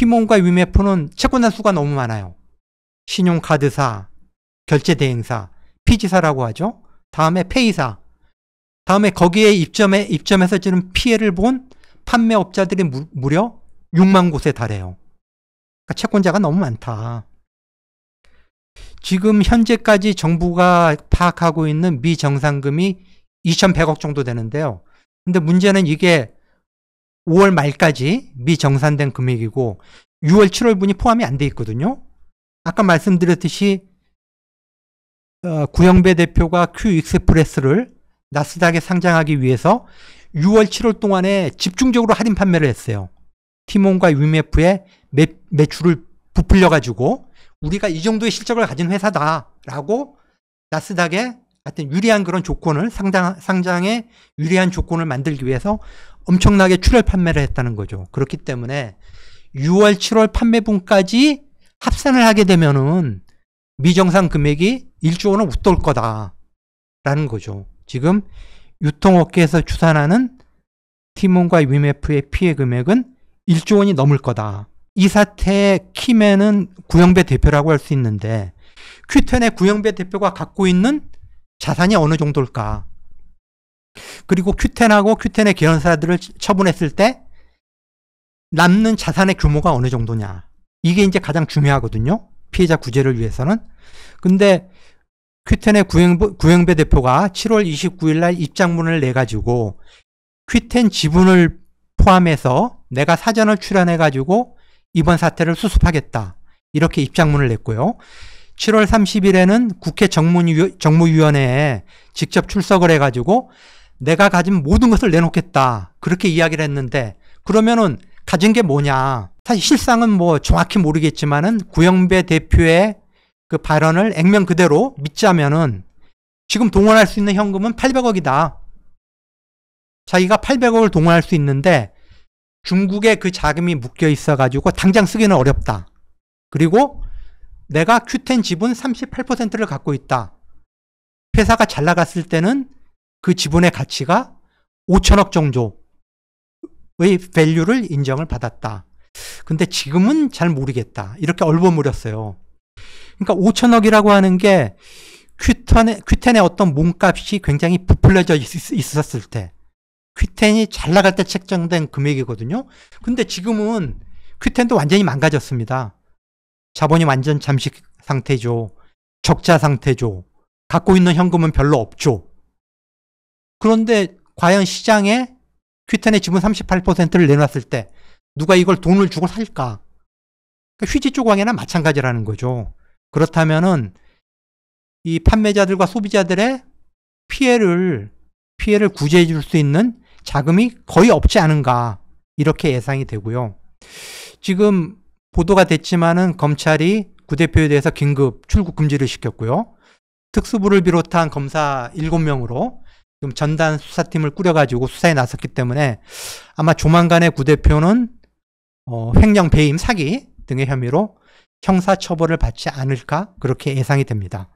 티몬과 위메프는 채권단 수가 너무 많아요. 신용카드사, 결제대행사, 피지사라고 하죠. 다음에 페이사, 다음에 거기에 입점에, 입점해서 지는 피해를 본 판매업자들이 무, 려 6만 곳에 달해요. 그러니까 채권자가 너무 많다. 지금 현재까지 정부가 파악하고 있는 미정상금이 2,100억 정도 되는데요. 근데 문제는 이게 5월 말까지 미정산된 금액이고 6월, 7월분이 포함이 안 돼 있거든요. 아까 말씀드렸듯이 어, 구영배 대표가 q 익스프레스를 나스닥에 상장하기 위해서 6월, 7월 동안에 집중적으로 할인 판매를 했어요. 티몬과 유메프의 매, 매출을 부풀려가지고 우리가 이 정도의 실적을 가진 회사다라고 나스닥에 하여튼 유리한 그런 조건을 상장, 상장에 유리한 조건을 만들기 위해서 엄청나게 출혈 판매를 했다는 거죠. 그렇기 때문에 6월, 7월 판매분까지 합산을 하게 되면은 미정상 금액이 1조 원은 웃돌 거다라는 거죠. 지금 유통업계에서 추산하는 티몬과 위메프의 피해 금액은 1조 원이 넘을 거다. 이 사태의 키맨은 구영배 대표라고 할 수 있는데 큐텐의 구영배 대표가 갖고 있는 자산이 어느 정도일까? 그리고 큐텐하고 큐텐의 계열사들을 처분했을 때 남는 자산의 규모가 어느 정도냐. 이게 이제 가장 중요하거든요. 피해자 구제를 위해서는. 근데 퀴텐의 구행부, 구행배 대표가 7월 29일 날 입장문을 내가지고 퀴텐 지분을 포함해서 내가 사전을 출연해가지고 이번 사태를 수습하겠다. 이렇게 입장문을 냈고요. 7월 30일에는 국회 정무위, 정무위원회에 직접 출석을 해가지고 내가 가진 모든 것을 내놓겠다. 그렇게 이야기를 했는데 그러면은 가진 게 뭐냐. 사실 실상은 뭐 정확히 모르겠지만은 구영배 대표의 그 발언을 액면 그대로 믿자면은 지금 동원할 수 있는 현금은 800억이다. 자기가 800억을 동원할 수 있는데 중국의 그 자금이 묶여 있어가지고 당장 쓰기는 어렵다. 그리고 내가 큐텐 지분 38%를 갖고 있다. 회사가 잘 나갔을 때는 그 지분의 가치가 5천억 정도의 밸류를 인정을 받았다. 근데 지금은 잘 모르겠다. 이렇게 얼버무렸어요. 그러니까 5천억이라고 하는 게 큐텐의, 큐텐의 어떤 몸값이 굉장히 부풀려져 있었을 때 큐텐이 잘 나갈 때 책정된 금액이거든요. 근데 지금은 큐텐도 완전히 망가졌습니다. 자본이 완전 잠식 상태죠. 적자 상태죠. 갖고 있는 현금은 별로 없죠. 그런데 과연 시장에 퀴텐의 지분 38%를 내놨을 때 누가 이걸 돈을 주고 살까? 그러니까 휘지 조광이나 마찬가지라는 거죠. 그렇다면은 이 판매자들과 소비자들의 피해를 피해를 구제해 줄 수 있는 자금이 거의 없지 않은가 이렇게 예상이 되고요. 지금 보도가 됐지만은 검찰이 구 대표에 대해서 긴급 출국 금지를 시켰고요. 특수부를 비롯한 검사 7명으로 지금 전단 수사팀을 꾸려가지고 수사에 나섰기 때문에 아마 조만간에 구 대표는 어, 횡령, 배임, 사기 등의 혐의로 형사처벌을 받지 않을까 그렇게 예상이 됩니다.